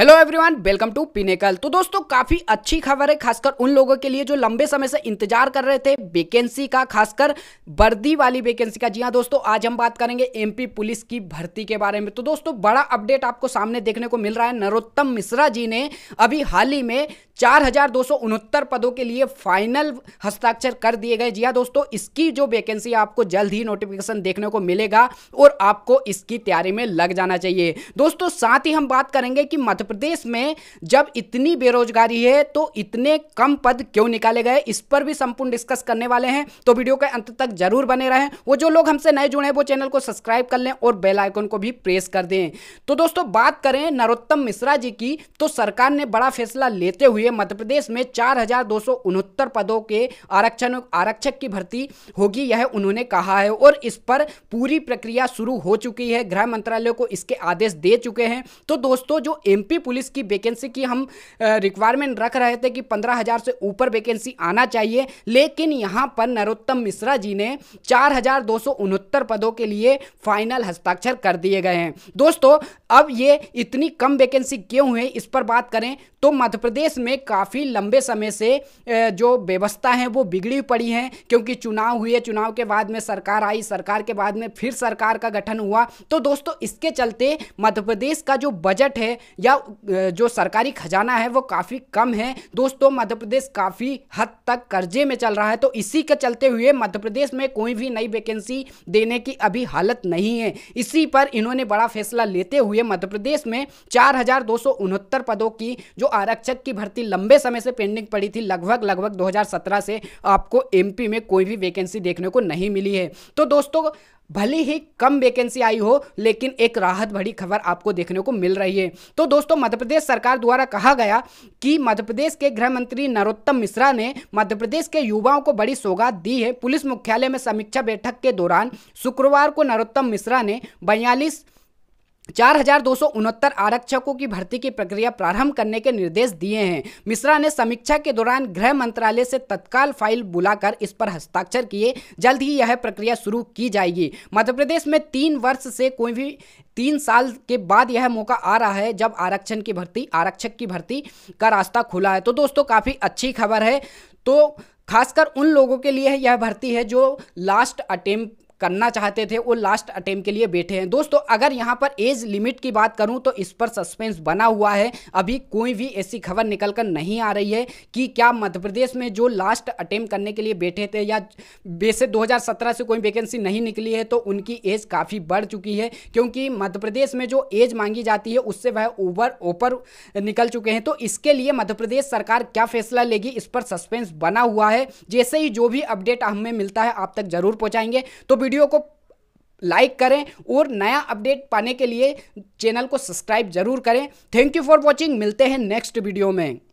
hello everyone welcome to Pinnacle तो दोस्तों काफी अच्छी खबर है खासकर उन लोगों के लिए जो लंबे समय से इंतजार कर रहे थे वेकेंसी का खासकर वर्दी वाली वेकेंसी का जी हाँ दोस्तों आज हम बात करेंगे एमपी पुलिस की भर्ती के बारे में तो दोस्तों बड़ा अपडेट आपको सामने देखने को मिल रहा है नरोत्तम मिश्रा जी ने अभी हाल ही में चार पदों के लिए फाइनल हस्ताक्षर कर दिए गए जी हाँ दोस्तों इसकी जो वेकेंसी आपको जल्द ही नोटिफिकेशन देखने को मिलेगा और आपको इसकी तैयारी में लग जाना चाहिए दोस्तों साथ ही हम बात करेंगे कि मध्य प्रदेश में जब इतनी बेरोजगारी है तो इतने कम पद क्यों निकाले गए इस पर भी संपूर्ण डिस्कस करने वाले हैं तो वीडियो के अंत तक जरूर बने रहें वो जो लोग हमसे नए जुड़े हैं वो चैनल को सब्सक्राइब कर लें और बेल आइकन को भी प्रेस कर दें तो दोस्तों बात करें नरोत्तम मिश्रा जी की तो सरकार ने बड़ा फैसला लेते हुए मध्य प्रदेश में चार पदों के आरक्षण आरक्षक की भर्ती होगी यह उन्होंने कहा है और इस पर पूरी प्रक्रिया शुरू हो चुकी है गृह मंत्रालय को इसके आदेश दे चुके हैं तो दोस्तों जो एमपी पुलिस की वैकेंसी की हम रिक्वायरमेंट रख रहे थे कि पंद्रह हज़ार से ऊपर वैकेंसी आना चाहिए लेकिन यहाँ पर नरोत्तम मिश्रा जी ने चार हज़ार दो सौ उनहत्तर पदों के लिए फाइनल हस्ताक्षर कर दिए गए हैं दोस्तों अब ये इतनी कम वैकेंसी क्यों है इस पर बात करें तो मध्य प्रदेश में काफ़ी लंबे समय से जो व्यवस्था है वो बिगड़ी पड़ी है क्योंकि चुनाव हुए चुनाव के बाद में सरकार आई सरकार के बाद में फिर सरकार का गठन हुआ तो दोस्तों इसके चलते मध्य प्रदेश का जो बजट है या जो सरकारी खजाना है वो काफ़ी कम है दोस्तों मध्य प्रदेश काफ़ी हद तक कर्जे में चल रहा है तो इसी के चलते हुए मध्य प्रदेश में कोई भी नई वैकेंसी देने की अभी हालत नहीं है इसी पर इन्होंने बड़ा फैसला लेते हुए मध्य प्रदेश में चार पदों की जो आरक्षक की भर्ती लंबे समय से पेंडिंग पड़ी थी लगभग लगभग दो से आपको एम में कोई भी वैकेंसी देखने को नहीं मिली है तो दोस्तों भले ही कम वैकेंसी आई हो लेकिन एक राहत भरी खबर आपको देखने को मिल रही है तो दोस्तों मध्य प्रदेश सरकार द्वारा कहा गया कि मध्य प्रदेश के गृह मंत्री नरोत्तम मिश्रा ने मध्य प्रदेश के युवाओं को बड़ी सौगात दी है पुलिस मुख्यालय में समीक्षा बैठक के दौरान शुक्रवार को नरोत्तम मिश्रा ने बयालीस चार हजार दो सौ उनहत्तर आरक्षकों की भर्ती की प्रक्रिया प्रारंभ करने के निर्देश दिए हैं मिश्रा ने समीक्षा के दौरान गृह मंत्रालय से तत्काल फाइल बुलाकर इस पर हस्ताक्षर किए जल्द ही यह प्रक्रिया शुरू की जाएगी मध्य प्रदेश में तीन वर्ष से कोई भी तीन साल के बाद यह मौका आ रहा है जब आरक्षण की भर्ती आरक्षक की भर्ती का रास्ता खुला है तो दोस्तों काफ़ी अच्छी खबर है तो खासकर उन लोगों के लिए यह भर्ती है जो लास्ट अटेम्प्ट करना चाहते थे वो लास्ट अटेम्प्ट के लिए बैठे हैं दोस्तों अगर यहाँ पर एज लिमिट की बात करूँ तो इस पर सस्पेंस बना हुआ है अभी कोई भी ऐसी खबर निकल कर नहीं आ रही है कि क्या मध्य प्रदेश में जो लास्ट अटेम्प्ट करने के लिए बैठे थे या वैसे 2017 से कोई वैकेंसी नहीं निकली है तो उनकी एज काफ़ी बढ़ चुकी है क्योंकि मध्य प्रदेश में जो एज मांगी जाती है उससे वह ऊबर ओपर निकल चुके हैं तो इसके लिए मध्य प्रदेश सरकार क्या फैसला लेगी इस पर सस्पेंस बना हुआ है जैसे ही जो भी अपडेट हमें मिलता है आप तक जरूर पहुँचाएंगे तो वीडियो को लाइक करें और नया अपडेट पाने के लिए चैनल को सब्सक्राइब जरूर करें थैंक यू फॉर वॉचिंग मिलते हैं नेक्स्ट वीडियो में